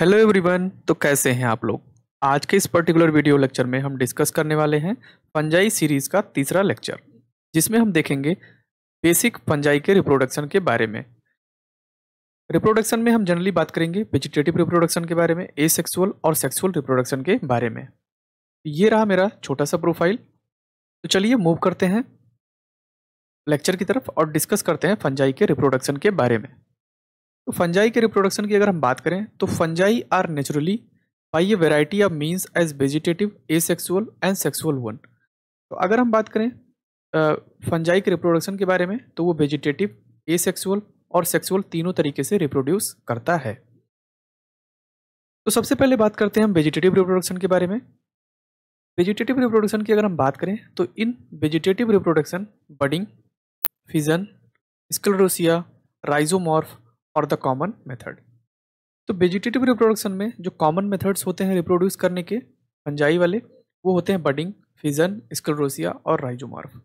Hello everyone तो कैसे हैं आप लोग आज के इस पर्टिकुलर वीडियो लेक्चर में हम डिस्कस करने वाले हैं फंजाई सीरीज़ का तीसरा लेक्चर जिसमें हम देखेंगे बेसिक फंजाई के रिप्रोडक्शन के बारे में रिप्रोडक्शन में हम जनरली बात करेंगे वेजिटेटिव रिप्रोडक्शन के बारे में सेक्सुअल और सेक्सुअल रिप्रोडक्शन के बारे में ये रहा मेरा छोटा सा प्रोफाइल तो चलिए मूव करते हैं लेक्चर की तरफ और डिस्कस करते हैं फंजाई के रिप्रोडक्शन के बारे में तो फंजाई के रिप्रोडक्शन की अगर हम बात करें तो fungi are naturally by a variety of means as vegetative asexual and sexual one तो अगर हम बात करें फंजाई के रिप्रोडक्शन के बारे में तो वो वेजिटेटिव ए सेक्सुअल और सेक्सुअल तीनों तरीके से रिप्रोड्यूस करता है तो सबसे पहले बात करते हैं हम वेजिटेटिव रिप्रोडक्शन के बारे में वेजिटेटिव रिप्रोडक्शन की अगर हम बात करें तो इन vegetative reproduction budding fission sclerotia rhizomorph और द कॉमन मेथड तो वेजिटेटिव रिप्रोडक्शन में जो कॉमन मेथड्स होते हैं रिप्रोड्यूस करने के पंजाई वाले वो होते हैं बडिंग फिजन स्कलरोसिया और rhizomorph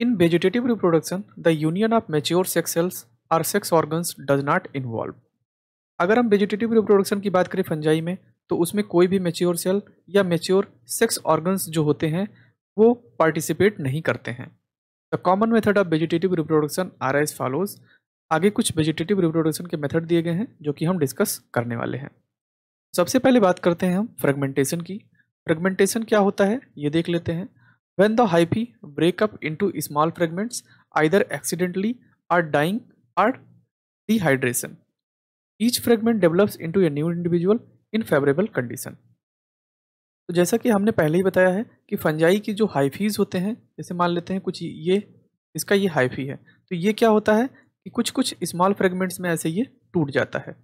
in vegetative reproduction the union of mature sex cells और sex organs does not involve अगर हम वेजिटेटिव रिप्रोडक्शन की बात करें फंजाई में तो उसमें कोई भी मेच्योर सेल या मेच्योर सेक्स ऑर्गन्स जो होते हैं वो पार्टिसिपेट नहीं करते हैं the common method of vegetative reproduction are as follows आगे कुछ वेजिटेटिव रिप्रोडक्शन के मेथड दिए गए हैं जो कि हम डिस्कस करने वाले हैं सबसे पहले बात करते हैं हम फ्रेगमेंटेशन की फ्रेगमेंटेशन क्या होता है ये देख लेते हैं when the hyphae break up in into small fragments either accidentally or dying or dehydration each fragment develops into a new individual in favourable condition तो जैसा कि हमने पहले ही बताया है कि फंजाई की जो हाइफीज होते हैं जैसे मान लेते हैं कुछ ये इसका ये हाइफी है तो ये क्या होता है कि कुछ कुछ स्मॉल फ्रेगमेंट्स में ऐसे ये टूट जाता है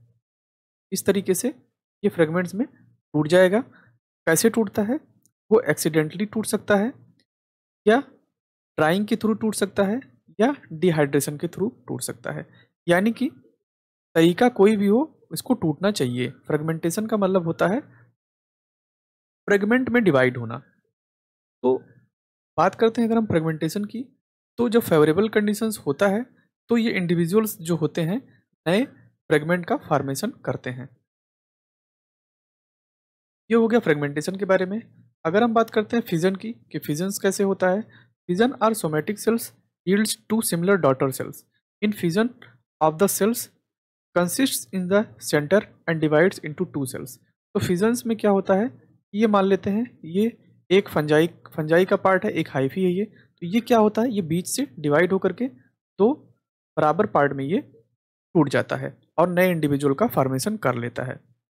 इस तरीके से ये फ्रेगमेंट्स में टूट जाएगा कैसे टूटता है वो एक्सीडेंटली टूट सकता है या ड्राइंग के थ्रू टूट सकता है या डिहाइड्रेशन के थ्रू टूट सकता है यानी कि तरीका कोई भी हो इसको टूटना चाहिए फ्रेगमेंटेशन का मतलब होता है फ्रेगमेंट में डिवाइड होना तो बात करते हैं अगर हम फ्रेगमेंटेशन की तो जब फेवरेबल कंडीशंस होता है तो ये इंडिविजुअल्स जो होते हैं नए फ्रेगमेंट का फार्मेशन करते हैं ये हो गया फ्रेगमेंटेशन के बारे में अगर हम बात करते हैं फिजन की कि फिजन्स कैसे होता है fission or somatic cells yields two similar daughter cells in fission of the cells consist in the center and divides into two cells तो फिजन्स में क्या होता है ये मान लेते हैं ये एक फंजाई फंजाई का पार्ट है एक हाइफी है ये तो ये क्या होता है ये बीच से डिवाइड होकर के दो बराबर पार्ट में ये टूट जाता है और नए इंडिविजुअल का फॉर्मेशन कर लेता है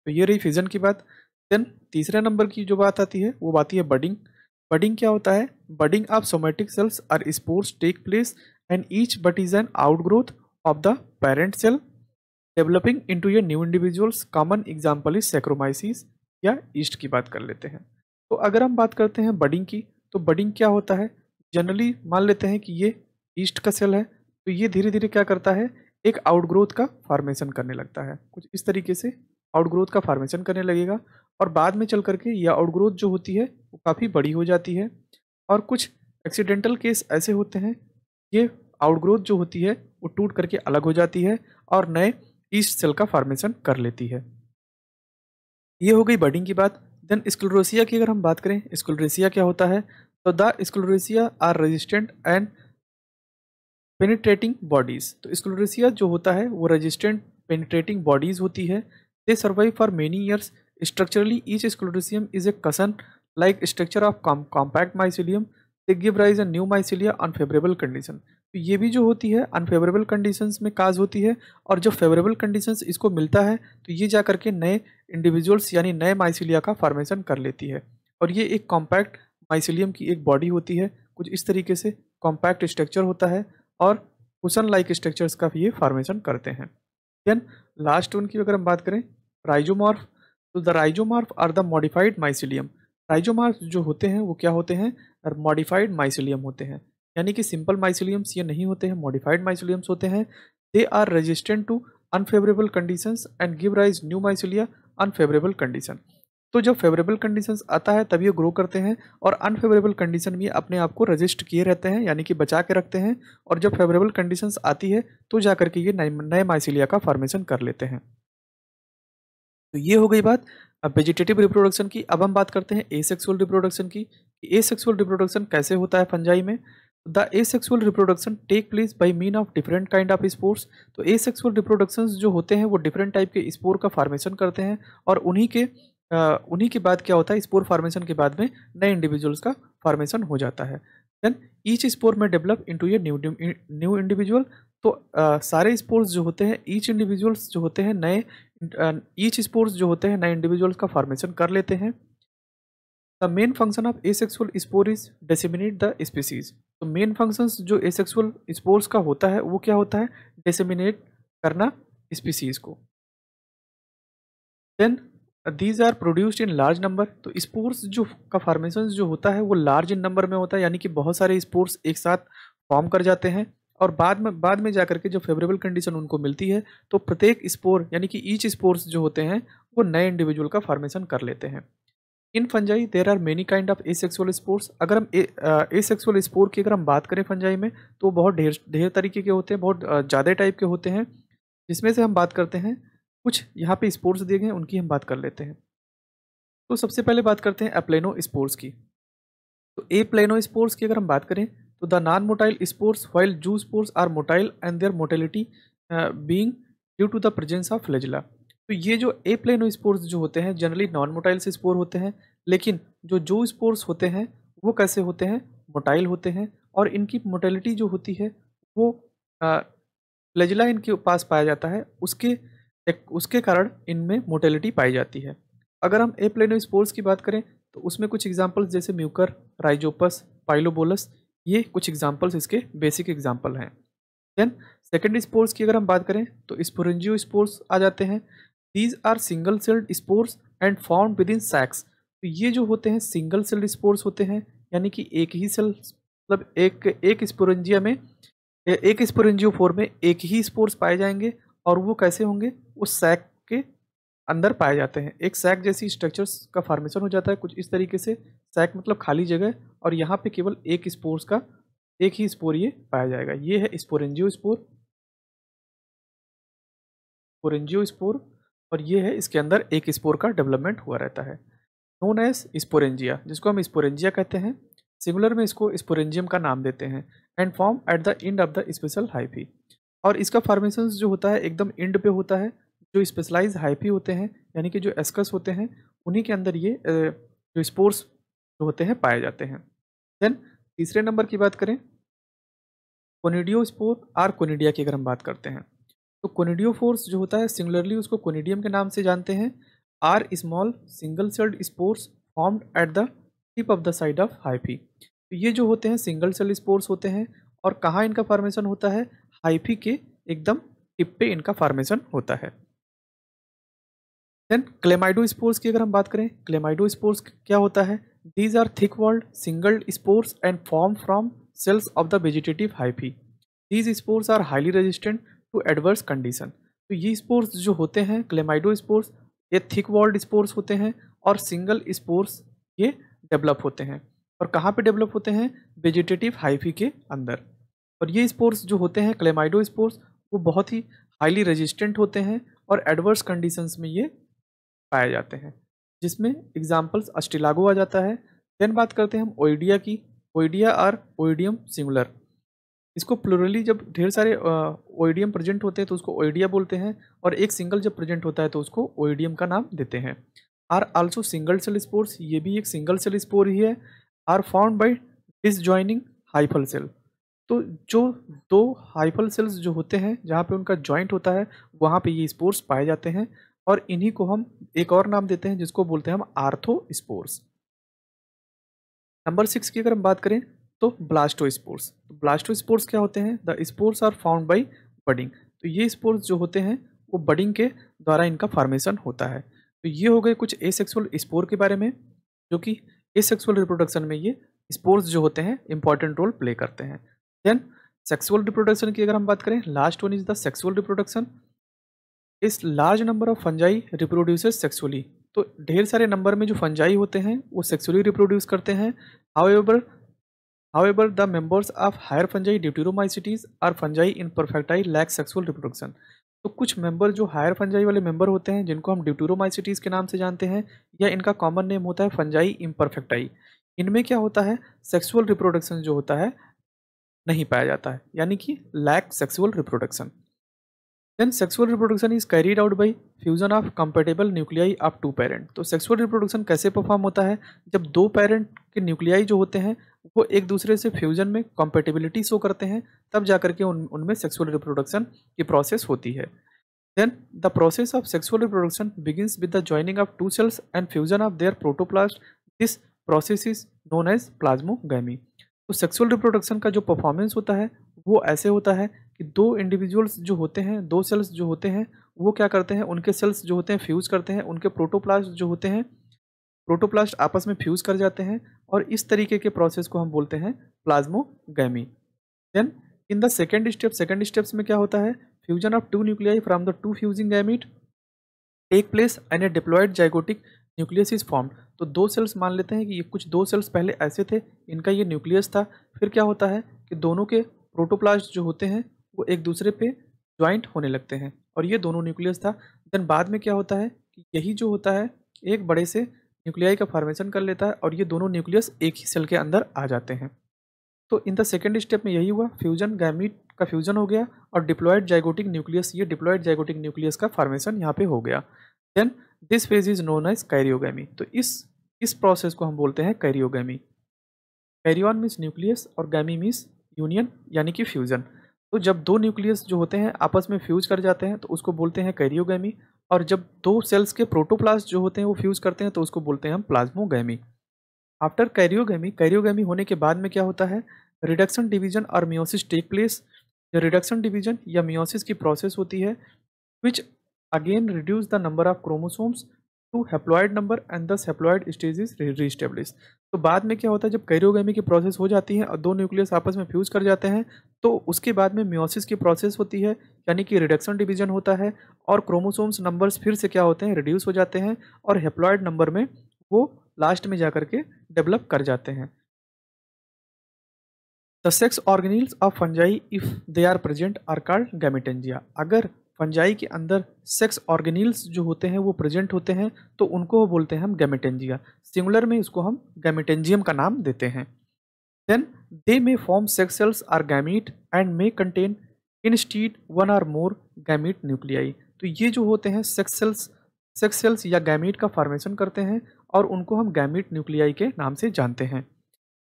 तो ये रही फिजन की बात देन तीसरे नंबर की जो बात आती है वो आती है बडिंग बडिंग क्या होता है budding of somatic cells or spores take place and each bud is an outgrowth of the parent cell developing into two new individuals common example is Saccharomyces या ईस्ट की बात कर लेते हैं तो अगर हम बात करते हैं बडिंग की तो बडिंग क्या होता है जनरली मान लेते हैं कि ये ईस्ट का सेल है तो ये धीरे धीरे क्या करता है एक आउटग्रोथ का फार्मेशन करने लगता है कुछ इस तरीके से आउटग्रोथ का फार्मेशन करने लगेगा और बाद में चल करके यह आउटग्रोथ जो होती है वो काफ़ी बड़ी हो जाती है और कुछ एक्सीडेंटल केस ऐसे होते हैं ये आउटग्रोथ जो होती है वो टूट करके अलग हो जाती है और नए ईस्ट सेल का फार्मेशन कर लेती है ये हो गई बर्डिंग की बात देन स्क्लोरोसिया की अगर हम बात करें स्क्लोरोसिया क्या होता है तो the sclerotia are resistant and penetrating bodies तो स्कलोरेसिया जो होता है वो रेजिस्टेंट पेनिट्रेटिंग बॉडीज़ होती है they survive for many years structurally each sclerotium is a cushion like structure of compact mycelium they give rise a new mycelia unfavourable condition तो ये भी जो होती है अनफेवरेबल कंडीशंस में काज होती है और जब फेवरेबल कंडीशंस इसको मिलता है तो ये जा करके नए इंडिविजुअल्स यानी नए माइसिलिया का फॉर्मेशन कर लेती है और ये एक कॉम्पैक्ट माइसिलियम की एक बॉडी होती है कुछ इस तरीके से कॉम्पैक्ट स्ट्रक्चर होता है और कुशन लाइक स्ट्रक्चर्स का भी ये फॉर्मेशन करते हैं देन लास्ट उनकी अगर हम बात करें राइजोमॉर्फ तो the rhizomorph are the modified mycelium rhizomorph जो होते हैं वो क्या होते हैं मॉडिफाइड माइसिलियम होते हैं यानी कि सिंपल माइसिलियम्स ये नहीं होते हैं मॉडिफाइड माइसिलियम्स होते हैं they are resistant to unfavourable conditions and give rise new mycelia unfavourable condition तो जब फेवरेबल कंडीशंस आता है तभी ये ग्रो करते हैं और अनफेवरेबल कंडीशन भी अपने आप को रजिस्ट किए रहते हैं यानी कि बचा के रखते हैं और जब फेवरेबल कंडीशंस आती है तो जा करके ये नए माइसिलिया का फार्मेशन कर लेते हैं तो ये हो गई बात अब वेजिटेटिव रिप्रोडक्शन की अब हम बात करते हैं ए सेक्सुअल रिप्रोडक्शन की ए सेक्सुअल रिप्रोडक्शन कैसे होता है फंजाई में the asexual reproduction take place by mean of different kind of spores तो ए सेक्सुअल रिप्रोडक्शन जो होते हैं वो डिफरेंट टाइप के स्पोर का फार्मेशन करते हैं और उन्हीं के उन्हीं के बाद क्या होता है स्पोर फॉर्मेशन के बाद में नए इंडिविजुअल्स का फॉर्मेशन हो जाता है देन ईच स्पोर में develop into a new new individual तो आ, सारे स्पोर्स जो होते हैं ईच इंडिविजुअल्स जो होते हैं नए ईच स्पोर्स जो होते हैं नए इंडिविजुअल्स का फॉर्मेशन कर लेते हैं the main function of sexual spore is disseminate the species तो मेन फंक्शन जो एसेक्सुअल स्पोर्स का होता है वो क्या होता है डेसिमिनेट करना स्पीसीज को then these are produced in large number तो स्पोर्स जो का फार्मेशन जो होता है वो लार्ज इन नंबर में होता है यानी कि बहुत सारे स्पोर्स एक साथ फॉर्म कर जाते हैं और बाद में बाद में जा के जो फेवरेबल कंडीशन उनको मिलती है तो प्रत्येक स्पोर यानी कि ईच स्पोर्स जो होते हैं वो नए इंडिविजुअल का फार्मेशन कर लेते हैं in fungi there are many kind of asexual spores अगर हम ए सेक्सुअल uh, स्पोर की अगर हम बात करें फंजाई में तो बहुत ढेर ढेर तरीके के होते हैं बहुत uh, ज़्यादा टाइप के होते हैं जिसमें से हम बात करते हैं कुछ यहाँ पे स्पोर्स दिए गए हैं उनकी हम बात कर लेते हैं तो सबसे पहले बात करते हैं एप्लेनो स्पोर्स की तो ए प्लेनो स्पोर्स की अगर हम बात करें तो the non motile spores while zoospores are motile and their motility being due to the presence of flagella तो ये जो ए प्लेनो स्पोर्स जो होते हैं जनरली नॉन मोटाइल से स्पोर होते हैं लेकिन जो जू स्पोर्स होते हैं वो कैसे होते हैं मोटाइल होते हैं और इनकी मोटेलिटी जो होती है वो फ्लेजिला इनके पास पाया जाता है उसके एक उसके कारण इनमें मोटेलिटी पाई जाती है अगर हम ए प्लेनो स्पोर्स की बात करें तो उसमें कुछ एग्जाम्पल्स जैसे म्यूकर राइजोपस पाइलोबोलस ये कुछ एग्जाम्पल्स इसके बेसिक एग्जाम्पल हैं देन सेकेंड स्पोर्स की अगर हम बात करें तो स्पोरेंजियो स्पोर्स आ जाते हैं these are single celled spores and form within sacs तो ये जो होते हैं सिंगल सेल्ड स्पोर्स होते हैं यानी कि एक ही सेल मतलब एक एक स्पोरेंजिया में एक स्पोरेंजियो फोर में एक ही स्पोर्स पाए जाएंगे और वो कैसे होंगे उस सैक के अंदर पाए जाते हैं एक सैक जैसी स्ट्रक्चर का फार्मेशन हो जाता है कुछ इस तरीके से सैक मतलब खाली जगह और यहाँ पे केवल एक स्पोर्स का एक ही स्पोर ये पाया जाएगा ये है स्पोरेंजियो स्पोर स्पोरेंजियो स्पोर और ये है इसके अंदर एक स्पोर का डेवलपमेंट हुआ रहता है नोन एज स्पोरेंजिया जिसको हम स्पोरेंजिया कहते हैं सिंगुलर में इसको स्पोरेंजियम का नाम देते हैं and form at the end of the special hyphae और इसका फार्मेशन जो होता है एकदम एंड पे होता है जो स्पेशलाइज हाइपी होते हैं यानी कि जो एस्कस होते हैं उन्हीं के अंदर ये जो स्पोर्स जो होते हैं पाए जाते हैं देन तीसरे नंबर की बात करें कोनिडियो स्पोर आर कोनिडिया की अगर हम बात करते हैं तो कोनिडियो फोर्स जो होता है सिंगुलरली उसको कोनिडियम के नाम से जानते हैं are small single celled spores formed at the tip of the side of hyphae तो ये जो होते हैं सिंगल सेल स्पोर्स होते हैं और कहाँ इनका फार्मेशन होता है हाइफी के एकदम टिप पे इनका फार्मेशन होता है देन क्लेमाइडो स्पोर्स की अगर हम बात करें क्लेमाइडो स्पोर्स क्या होता है these are thick walled single spores and form from cells of the vegetative hyphae these spores are highly resistant to adverse condition तो ये स्पोर्स जो होते हैं क्लेमाइडो स्पोर्स ये थिक वर्ल्ड स्पोर्स होते हैं और सिंगल स्पोर्स ये डेवलप होते हैं और कहाँ पे डेवलप होते हैं वेजिटेटिव हाइफी के अंदर और ये स्पोर्स जो होते हैं क्लेमाइडो स्पोर्स वो बहुत ही हाईली रेजिस्टेंट होते हैं और एडवर्स कंडीशंस में ये पाए जाते हैं जिसमें एग्जाम्पल्स अस्टिलागो आ जाता है देन बात करते हैं हम ओइडिया की ओइडिया आर ओइडियम सिंगुलर इसको प्लुरली जब ढेर सारे ओइडियम प्रेजेंट होते हैं तो उसको ओइडिया बोलते हैं और एक सिंगल जब प्रेजेंट होता है तो उसको ओइडियम का नाम देते हैं are also single cell spores ये भी एक सिंगल सेल स्पोर ही है are found by disjoining hyphal cell तो जो दो हाइफल सेल्स जो होते हैं जहाँ पे उनका जॉइंट होता है वहाँ पे ये स्पोर्स पाए जाते हैं और इन्हीं को हम एक और नाम देते हैं जिसको बोलते हैं हम आर्थो स्पोर्स नंबर सिक्स की अगर हम बात करें तो ब्लास्टो स्पोर्ट्स तो स्पोर्ट्स क्या होते हैं the spores are found by budding तो ये स्पोर्स जो होते हैं वो बडिंग के द्वारा इनका फॉर्मेशन होता है तो ये हो गए कुछ एसेक्सुअल स्पोर के बारे में जो कि एसेक्सुअल रिप्रोडक्शन में ये स्पोर्स जो होते हैं इंपॉर्टेंट रोल प्ले करते हैं देन सेक्सुअल रिप्रोडक्शन की अगर हम बात करें last one is the sexual reproduction is large number of fungi reproduce sexually तो ढेर सारे नंबर में जो फंजाई होते हैं वो सेक्सुअली रिप्रोड्यूस करते हैं however however the members of higher fungi deuteromycetes or fungi imperfecti lack sexual reproduction तो कुछ मेंबर जो हायर फंजाई वाले मेंबर होते हैं जिनको हम ड्यूटीरोमाइसिटीज के नाम से जानते हैं या इनका कॉमन नेम होता है फंजाई इम्परफेक्टाई इनमें क्या होता है सेक्सुअल रिप्रोडक्शन जो होता है नहीं पाया जाता है यानी कि lack sexual reproduction then sexual reproduction is carried out by fusion of compatible nuclei of two parent तो सेक्सुअल रिप्रोडक्शन कैसे परफॉर्म होता है जब दो पेरेंट के न्यूक्लियाई जो होते हैं वो एक दूसरे से फ्यूजन में कॉम्पेटेबिलिटी शो करते हैं तब जा करके उन उनमें सेक्सुअल रिप्रोडक्शन की प्रोसेस होती है then the process of sexual reproduction begins with the joining of two cells and fusion of their protoplast this process is known as plasmogamy तो सेक्सुअल रिप्रोडक्शन का जो परफॉर्मेंस होता है वो ऐसे होता है कि दो इंडिविजुअल्स जो होते हैं दो सेल्स जो होते हैं वो क्या करते हैं उनके सेल्स जो होते हैं फ्यूज़ करते हैं उनके प्रोटोप्लास्ट जो होते हैं प्रोटोप्लास्ट आपस में फ्यूज़ कर जाते हैं और इस तरीके के प्रोसेस को हम बोलते हैं plasmogamy then in the second step second steps में क्या होता है fusion of two nuclei from the two fusing gamete take place and a diploid zygotic nucleus is form तो दो सेल्स मान लेते हैं कि ये कुछ दो सेल्स पहले ऐसे थे इनका ये न्यूक्लियस था फिर क्या होता है कि दोनों के प्रोटोप्लास्ट जो होते हैं वो एक दूसरे पे ज्वाइंट होने लगते हैं और ये दोनों न्यूक्लियस था देन बाद में क्या होता है कि यही जो होता है एक बड़े से न्यूक्लियाई का फॉर्मेशन कर लेता है और ये दोनों न्यूक्लियस एक ही सेल के अंदर आ जाते हैं तो इन द सेकेंड स्टेप में यही हुआ फ्यूजन गैमिट का फ्यूजन हो गया और डिप्लॉयड जाइगोटिक न्यूक्लियस ये डिप्लॉयड जाइगोटिक न्यूक्लियस का फॉर्मेशन यहाँ पे हो गया then this phase is known as karyogamy तो इस इस प्रोसेस को हम बोलते हैं कैरियोगैमी कैरियन मीन्स न्यूक्लियस और गैमी मीन्स यूनियन यानी कि फ्यूजन तो जब दो न्यूक्लियस जो होते हैं आपस में फ्यूज कर जाते हैं तो उसको बोलते हैं कैरियोगैमी और जब दो सेल्स के प्रोटोप्लास्ट जो होते हैं वो फ्यूज करते हैं तो उसको बोलते हैं हम प्लाज्मोगैमी आफ्टर कैरियोगैमी कैरियोगैमी होने के बाद में क्या होता है रिडक्शन डिवीजन और मियोसिस टेक प्लेस जो रिडक्शन डिवीजन या मियोसिस की प्रोसेस होती है which again reduce the number of chromosomes to haploid number and this haploid stage is reestablish तो बाद में क्या होता है जब कैरियोगेमी की प्रोसेस हो जाती है और दो न्यूक्लियस आपस में फ्यूज कर जाते हैं तो उसके बाद में म्योसिस की प्रोसेस होती है यानी कि रिडक्शन डिवीजन होता है और क्रोमोसोम्स नंबर्स फिर से क्या होते हैं रिड्यूस हो जाते हैं और हेप्लॉयड नंबर में वो लास्ट में जा के डेवलप कर जाते हैं the sex organelles of fungi if they are present are called gametangia अगर फंजाई के अंदर सेक्स ऑर्गेनिल्स जो होते हैं वो प्रेजेंट होते हैं तो उनको बोलते हैं हम गैमेटेंजिया सिंगुलर में इसको हम गैमेटेंजियम का नाम देते हैं then they may form sex cells or gamete and may contain in instead one or more gamete nuclei तो ये जो होते हैं सेक्स सेल्स सेक्स सेल्स या गैमीट का फॉर्मेशन करते हैं और उनको हम गैमिट न्यूक्लियाई के नाम से जानते हैं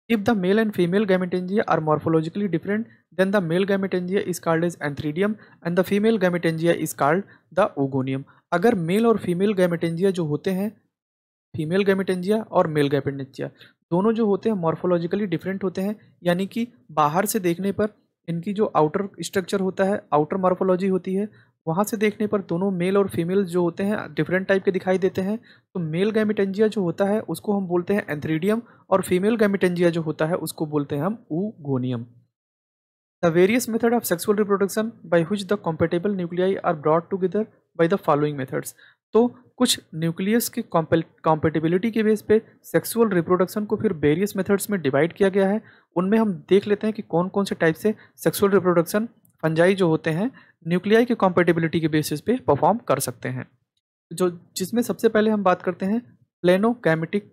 If the male and female gametangia are morphologically different, then the male gametangia is called as anthridium and the female gametangia is called the ogonium. अगर मेल और फीमेल गैमेटेंजिया जो होते हैं फीमेल गैमेटेंजिया और मेल गैमेटेंजिया दोनों जो होते हैं मॉर्फोलॉजिकली डिफरेंट होते हैं यानी कि बाहर से देखने पर इनकी जो आउटर स्ट्रक्चर होता है आउटर मॉर्फोलॉजी होती है वहाँ से देखने पर दोनों मेल और फीमेल जो होते हैं डिफरेंट टाइप के दिखाई देते हैं तो मेल गैमिटेंजिया जो होता है उसको हम बोलते हैं एंथ्रीडियम और फीमेल गैमिटेंजिया जो होता है उसको बोलते हैं हम oogonium the various method of sexual reproduction by which the compatible nuclei are brought together by the following methods तो कुछ न्यूक्लियस के कॉम्पेटेबिलिटी के बेस पे सेक्सुअल रिप्रोडक्शन को फिर वेरियस मेथड्स में डिवाइड किया गया है उनमें हम देख लेते हैं कि कौन कौन से टाइप से सेक्सुअल रिप्रोडक्शन फंजाई जो होते हैं न्यूक्लियाई की कॉम्पेटिबिलिटी के बेसिस पे परफॉर्म कर सकते हैं जो जिसमें सबसे पहले हम बात करते हैं प्लेनो गैमेटिक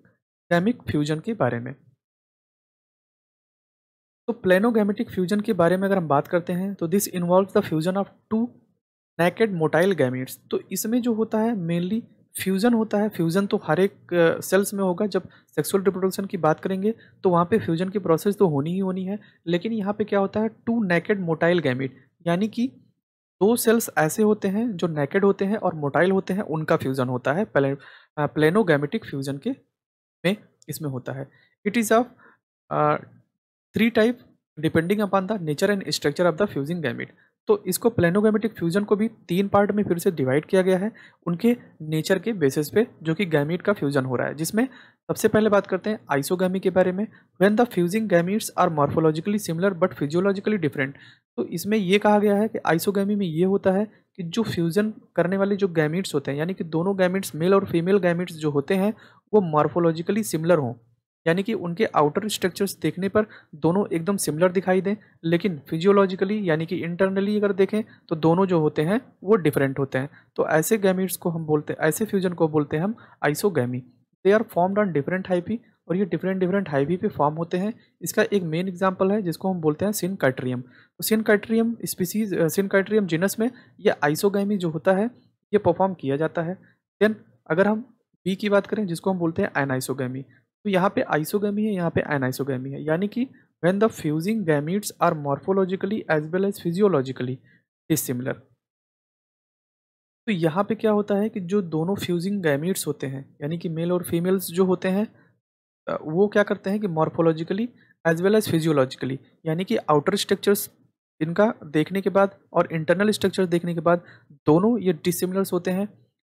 गैमिक फ्यूजन के बारे में तो प्लेनोगेमेटिक फ्यूजन के बारे में अगर हम बात करते हैं तो this involve the fusion of two naked motile gametes तो इसमें जो होता है मेनली फ्यूज़न होता है फ्यूज़न तो हर एक सेल्स में होगा जब सेक्सुअल रिप्रोडक्शन की बात करेंगे तो वहाँ पे फ्यूज़न की प्रोसेस तो होनी ही होनी है लेकिन यहाँ पे क्या होता है टू नेकेड मोटाइल गैमिट यानी कि दो सेल्स ऐसे होते हैं जो नेकेड होते हैं और मोटाइल होते हैं उनका फ्यूज़न होता है प्लेनोगेमेटिक फ्यूज़न के में इसमें होता है it is a three type depending upon the nature and structure of the fusing gamete तो इसको प्लेनोगेमेटिक फ्यूजन को भी तीन पार्ट में फिर से डिवाइड किया गया है उनके नेचर के बेसिस पे जो कि गैमिट का फ्यूजन हो रहा है जिसमें सबसे पहले बात करते हैं आइसोगैमी के बारे में when the fusing gametes are morphologically similar but physiologically different तो इसमें यह कहा गया है कि आइसोगैमी में ये होता है कि जो फ्यूजन करने वाले जो गैमिट्स होते हैं यानी कि दोनों गैमिट्स मेल और फीमेल गैमिट्स जो होते हैं वो मॉर्फोलॉजिकली सिमिलर हों यानी कि उनके आउटर स्ट्रक्चर्स देखने पर दोनों एकदम सिमिलर दिखाई दें लेकिन फिजियोलॉजिकली यानी कि इंटरनली अगर देखें तो दोनों जो होते हैं वो डिफरेंट होते हैं तो ऐसे गैमिट्स को हम बोलते हैं ऐसे फ्यूजन को बोलते हैं हम isogamy they are formed on different hyphae और ये डिफरेंट डिफरेंट हाईवी पे फॉर्म होते हैं इसका एक मेन एग्जांपल है जिसको हम बोलते हैं सिनकाइट्रियम तो सिनकाइट्रियम स्पीसीज सिनकाइट्रियम जिनस में ये आइसोगैमी जो होता है ये परफॉर्म किया जाता है देन अगर हम बी की बात करें जिसको हम बोलते हैं एनाइसोगैमी तो यहाँ पे आइसोगैमी है यहाँ पे एनाइसोगेमी है यानी कि when the fusing gametes are morphologically as well as physiologically dissimilar तो यहाँ पे क्या होता है कि जो दोनों फ्यूजिंग गैमीट्स होते हैं यानी कि मेल और फीमेल्स जो होते हैं वो क्या करते हैं कि morphologically as well as physiologically यानी कि आउटर स्ट्रक्चर्स इनका देखने के बाद और इंटरनल स्ट्रक्चर देखने के बाद दोनों ये डिसिमिलर्स होते हैं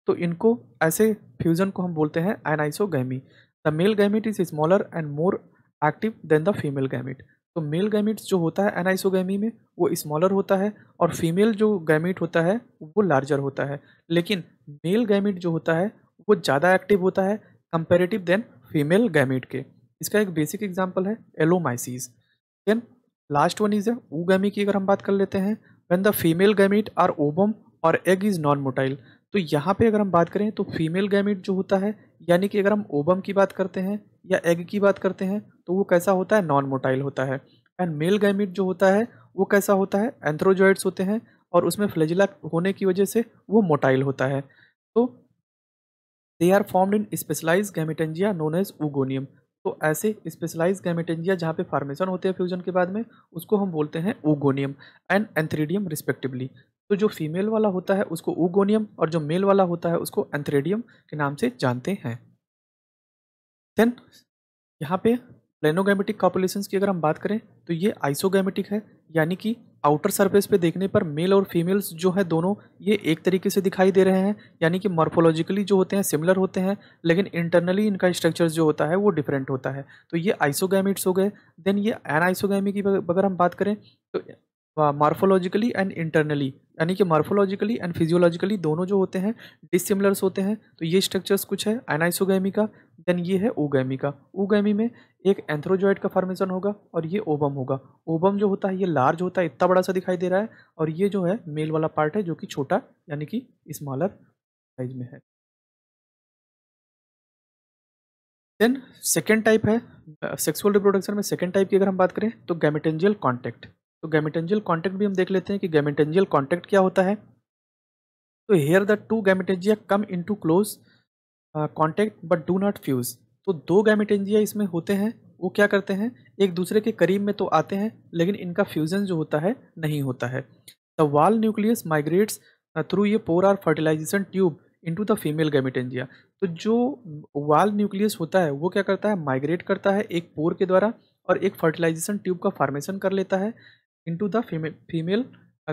तो इनको ऐसे फ्यूज़न को हम बोलते हैं anisogamy the male gamete is smaller and more active than the female gamete तो मेल गैमिट्स जो होता है एनाइसोगैमी में वो स्मॉलर होता है और फीमेल जो गैमिट होता है वो लार्जर होता है लेकिन मेल गैमिट जो होता है वो ज़्यादा एक्टिव होता है कंपेरेटिव देन फीमेल गैमिट के इसका एक बेसिक एग्जाम्पल है allomyces then last one is है ऊ गैमी की अगर हम बात कर लेते हैं when the female gamete are ovum और एग इज़ नॉन मोटाइल तो यहाँ पे अगर हम बात करें तो फीमेल गैमिट जो होता है यानी कि अगर हम ओबम की बात करते हैं या एग की बात करते हैं तो वो कैसा होता है नॉन मोटाइल होता है एंड मेल गैमिट जो होता है वो कैसा होता है एंथ्रोजॉइड्स होते हैं और उसमें फ्लेजिला होने की वजह से वो मोटाइल होता है तो they are formed in specialise gametangia known as oogonium तो ऐसे स्पेशलाइज गैमिटेंजिया जहाँ पे फार्मेशन होते हैं फ्यूजन के बाद में उसको हम बोलते हैं ओगोनियम एंड एंथ्रीडियम रिस्पेक्टिवली तो जो फीमेल वाला होता है उसको ओगोनियम और जो मेल वाला होता है उसको एंथ्रेडियम के नाम से जानते हैं देन यहाँ पे प्लेनोगेमेटिक कॉपुलेशंस की अगर हम बात करें तो ये आइसोगेमेटिक है यानी कि आउटर सरफेस पे देखने पर मेल और फीमेल्स जो है दोनों ये एक तरीके से दिखाई दे रहे हैं यानी कि मॉर्फोलॉजिकली जो होते हैं सिमिलर होते हैं लेकिन इंटरनली इनका स्ट्रक्चर जो होता है वो डिफरेंट होता है तो ये आइसोगैमिट्स हो गए देन ये एन आइसोगैमी की अगर हम बात करें तो मार्फोलॉजिकली एंड इंटरनली यानी कि मार्फोलॉजिकली एंड फिजियोलॉजिकली दोनों जो होते हैं डिसिमिलर्स होते हैं तो ये स्ट्रक्चर्स कुछ है एनाइसोगैमी का देन ये है ओगैमी का ओगैमी में एक एंथ्रोजॉइड का फॉर्मेशन होगा और ये ओबम होगा ओबम जो होता है ये लार्ज होता है इतना बड़ा सा दिखाई दे रहा है और ये जो है मेल वाला पार्ट है जो कि छोटा यानी कि स्मॉलर साइज में है देन सेकेंड टाइप है सेक्सुअल रिप्रोडक्शन में सेकेंड टाइप की अगर हम बात करें तो गैमिटेंजियल कॉन्टैक्ट तो गैमिटेंजियल कॉन्टैक्ट भी हम देख लेते हैं कि गैमिटेंजियल कॉन्टैक्ट क्या होता है तो here the two gametangia come in to close contact but do not fuse तो दो गैमिटेंजिया इसमें होते हैं वो क्या करते हैं एक दूसरे के करीब में तो आते हैं लेकिन इनका फ्यूज़न जो होता है नहीं होता है द वाल न्यूक्लियस माइग्रेट्स थ्रू ये pore or fertilisation tube into the female gametangia तो जो वाल न्यूक्लियस होता है वो क्या करता है माइग्रेट करता है एक पोर के द्वारा और एक फर्टिलाइजेशन ट्यूब का फार्मेशन कर लेता है into the female female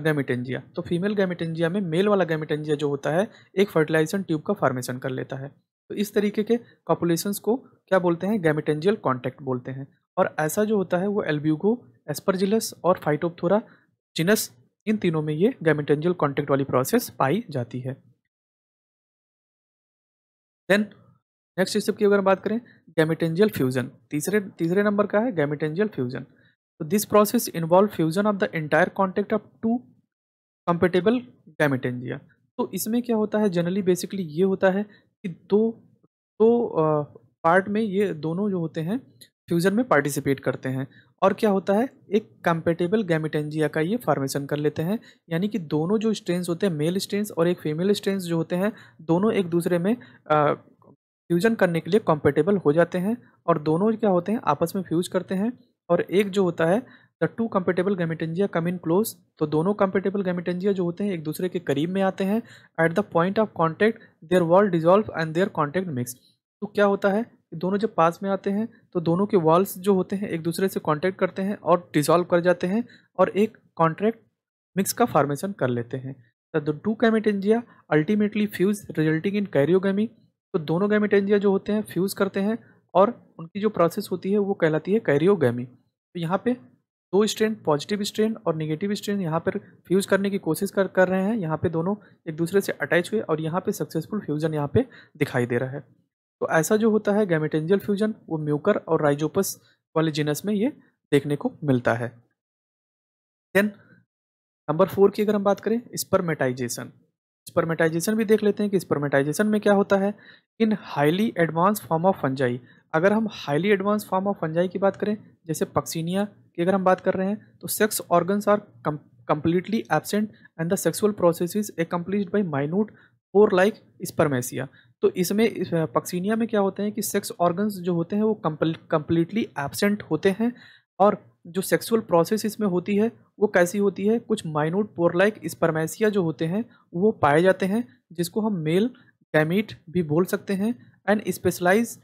gametangia तो फीमेल गैमिटेंजिया में मेल वाला गैमिटेंजिया जो होता है एक फर्टिलाइजेशन ट्यूब का फॉर्मेशन कर लेता है तो इस तरीके के पॉपुलेशंस को क्या बोलते हैं गैमिटेंजियल कॉन्टैक्ट बोलते हैं और ऐसा जो होता है वो एल्ब्यूगो एस्परजिलस और फाइटोपथोरा जिनस इन तीनों में ये गैमिटेंजियल कॉन्टैक्ट वाली प्रोसेस पाई जाती है देन नेक्स्ट स्टेप की अगर बात करें गैमिटेंजियल फ्यूजन तीसरे तीसरे नंबर का है gametangial fusion So this process involve fusion of the entire contact of two compatible gametengia. तो इसमें क्या होता है जनरली बेसिकली ये होता है कि दो दो पार्ट में ये दोनों जो होते हैं फ्यूज़न में पार्टिसिपेट करते हैं और क्या होता है एक कंपेटेबल गैमिटेंजिया का ये फार्मेशन कर लेते हैं यानी कि दोनों जो स्ट्रेंस होते हैं मेल स्ट्रेंस और एक फीमेल स्ट्रेंस जो होते हैं दोनों एक दूसरे में फ्यूजन करने के लिए कंपेटेबल हो जाते हैं और दोनों क्या होते हैं आपस में फ्यूज करते हैं और एक जो होता है the two compatible gametangia come in close तो दोनों कंपेटेबल गैमेटेंजिया जो होते हैं एक दूसरे के करीब में आते हैं at the point of contact their wall dissolve and their contact mix तो क्या होता है कि दोनों जब पास में आते हैं तो दोनों के वॉल्स जो होते हैं एक दूसरे से कॉन्टैक्ट करते हैं और डिजॉल्व कर जाते हैं और एक कॉन्ट्रैक्ट मिक्स का फॉर्मेशन कर लेते हैं the two gametangia ultimately fuse resulting in karyogamy तो दोनों गैमेटेंजिया जो होते हैं फ्यूज़ करते हैं और उनकी जो प्रोसेस होती है वो कहलाती है कैरियोगैमी तो यहाँ पे दो स्ट्रेन पॉजिटिव स्ट्रेन और निगेटिव स्ट्रेन यहाँ पर फ्यूज करने की कोशिश कर कर रहे हैं यहाँ पे दोनों एक दूसरे से अटैच हुए और यहाँ पे सक्सेसफुल फ्यूजन यहाँ पे दिखाई दे रहा है तो ऐसा जो होता है गैमेटेंजियल फ्यूजन वो म्यूकर और राइजोपस वाले जीनस में ये देखने को मिलता है देन नंबर फोर की अगर हम बात करें स्पर्मेटाइजेशन स्पर्मेटाइजेशन भी देख लेते हैं कि स्पर्मेटाइजेशन में क्या होता है in highly advance form of fungi अगर हम highly advance form of fungi की बात करें जैसे पक्सीनिया की अगर हम बात कर रहे हैं तो sex organs are completely absent and the sexual process is complete by minute four like spermatia तो इसमें पक्सीनिया में क्या होते हैं कि सेक्स ऑर्गन्स जो होते हैं वो कम्प्लीटली एबसेंट होते हैं और जो सेक्सुअल प्रोसेस इसमें होती है वो कैसी होती है कुछ माइनूट पोरलाइक स्पर्मेसिया जो होते हैं वो पाए जाते हैं जिसको हम मेल गैमीट भी बोल सकते हैं एंड स्पेशलाइज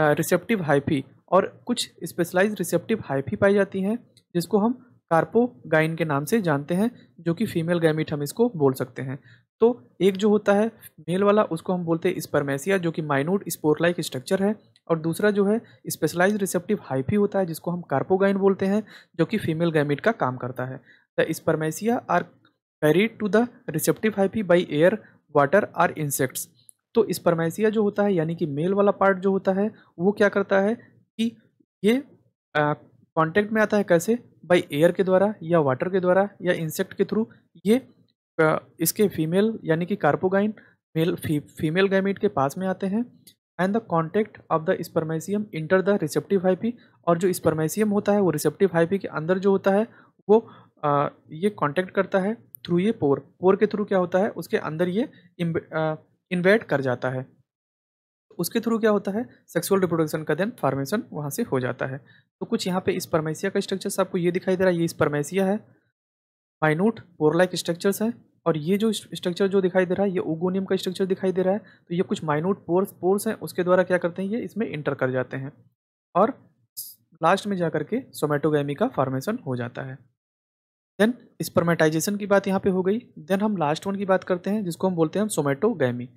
रिसेप्टिव हाइफी और कुछ स्पेशलाइज रिसेप्टिव हाइफी पाई जाती हैं जिसको हम कार्पोगाइन के नाम से जानते हैं जो कि फीमेल गैमिट हम इसको बोल सकते हैं तो एक जो होता है मेल वाला उसको हम बोलते हैं स्पर्मेसिया जो कि माइनूट स्पोरलाइक स्ट्रक्चर है और दूसरा जो है स्पेशलाइज रिसेप्टिव हाइफी होता है जिसको हम कार्पोगाइन बोलते हैं जो कि फीमेल गैमिट का काम करता है the spermatia are carried to the receptive hyphae by air water or insects तो स्पर्मैसिया जो होता है यानी कि मेल वाला पार्ट जो होता है वो क्या करता है कि ये कांटेक्ट में आता है कैसे बाई एयर के द्वारा या वाटर के द्वारा या इंसेक्ट के थ्रू ये आ, इसके फीमेल यानी कि कार्पोगाइन मेल फी, फीमेल गैमेट के पास में आते हैं and the contact of the spermatium enter the receptive hyphae और जो स्पर्मेसियम होता है वो रिसेप्टिव हाइपी के अंदर जो होता है वो आ, ये कॉन्टेक्ट करता है थ्रू ये पोर पोर के थ्रू क्या होता है उसके अंदर ये इन्वेट कर जाता है उसके थ्रू क्या होता है सेक्सुअल रिप्रोडक्शन का देन फार्मेशन वहाँ से हो जाता है तो कुछ यहाँ पे इस परमेसिया का स्ट्रक्चर आपको ये दिखाई दे रहा है ये इस परमेसिया है माइनूट पोरलाइक स्ट्रक्चर्स है और ये जो स्ट्रक्चर जो दिखाई दे रहा है ये ओगोनियम का स्ट्रक्चर दिखाई दे रहा है तो ये कुछ माइनूट पोर्स पोर्स हैं उसके द्वारा क्या करते हैं ये इसमें इंटर कर जाते हैं और लास्ट में जा करके सोमेटोगी का फॉर्मेशन हो जाता है देन स्पर्मेटाइजेशन की बात यहाँ पे हो गई देन हम लास्ट वन की बात करते हैं जिसको हम बोलते हैं सोमेटोगैमी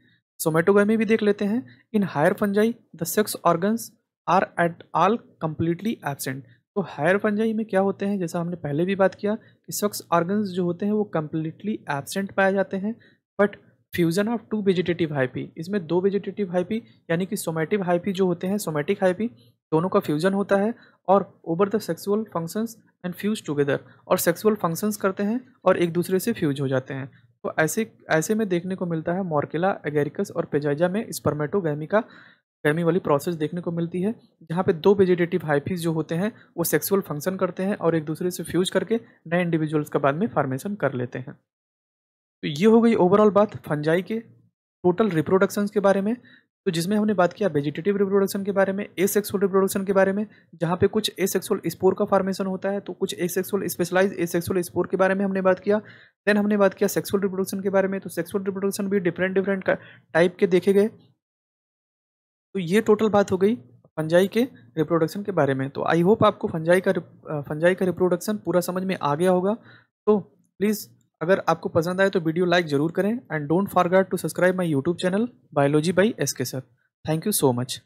सोमेटोगैमी भी देख लेते हैं in higher fungi the sex organs are at all completely absent तो हायर फंजाई में क्या होते हैं जैसा हमने पहले भी बात किया कि सेक्स ऑर्गन्स जो होते हैं वो कम्प्लीटली एबसेंट पाए जाते हैं but fusion of two vegetative hyphae इसमें दो वेजिटेटिव हाइपी यानी कि सोमेटिव हाइपी जो होते हैं सोमेटिक हाइपी दोनों का फ्यूज़न होता है और over the sexual functions and fuse together और सेक्सुअल फंक्शंस करते हैं और एक दूसरे से फ्यूज हो जाते हैं तो ऐसे ऐसे में देखने को मिलता है मॉर्केला एगेरिकस और पेजाइजा में स्पर्मेटोगैमी का गैमी वाली प्रोसेस देखने को मिलती है जहाँ पे दो वेजिटेटिव हाइफीज जो होते हैं वो सेक्सुअल फंक्शन करते हैं और एक दूसरे से फ्यूज करके नए इंडिविजुअल्स का बाद में फार्मेशन कर लेते हैं तो ये हो गई ओवरऑल बात फंजाई के टोटल रिप्रोडक्शन के बारे में तो जिसमें हमने बात किया वेजिटेटिव रिप्रोडक्शन के बारे में ए सेक्सुअल रिप्रोडक्शन के बारे में जहाँ पे कुछ ए सेक्सुअल स्पोर का फॉर्मेशन होता है तो कुछ asexual specialise asexual spore के बारे में हमने बात किया देन हमने बात किया सेक्सुअल रिप्रोडक्शन के बारे में तो सेक्सुअल रिप्रोडक्शन भी डिफरेंट डिफरेंट टाइप के देखे गए तो ये टोटल बात हो गई फंजाई के रिप्रोडक्शन के बारे में तो आई होप आपको फंजाई का फंजाई का रिप्रोडक्शन पूरा समझ में आ गया होगा तो प्लीज़ अगर आपको पसंद आए तो वीडियो लाइक ज़रूर करें and don't forget to subscribe my YouTube channel biology by S K sir thank you so much